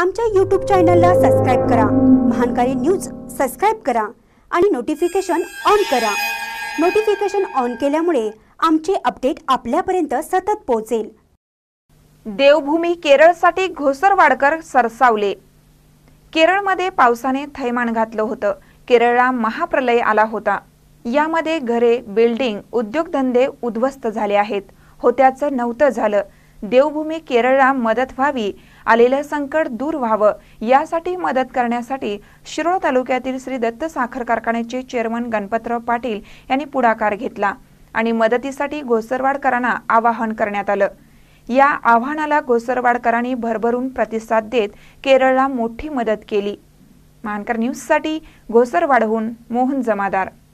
आमच्या यूट्यूब चॅनलला सबस्क्राईब करा महानकारी न्यूज सबस्क्राईब करा आणि नोटिफिकेशन ऑन करा नोटिफिकेशन ऑन केल्यामुळे आमचे अपडेट आपल्यापर्यंत सतत पोहोचेल देवभूमी केरळसाठी घोसरवाडकर सरसावले केरळमध्ये पावसाने थैमान घातलं होतं केरळला महाप्रलय आला होता यामध्ये घरे बिल्डिंग उद्योगधंदे उद्ध्वस्त झाले आहेत होत्याचं नव्हतं झालं देवभूमी केरळला मदत व्हावी आलेलं संकट दूर व्हावं यासाठी मदत करण्यासाठी शिरोळ तालुक्यातील श्री दत्त साखर कारखान्याचे चेअरमन गणपतराव पाटील यांनी पुढाकार घेतला आणि मदतीसाठी घोसरवाडकरांना आवाहन करण्यात आलं या आव्हानाला घोसरवाडकरांनी भरभरून प्रतिसाद देत केरळला मोठी मदत केली मानकर न्यूजसाठी घोसरवाडहून मोहन जमादार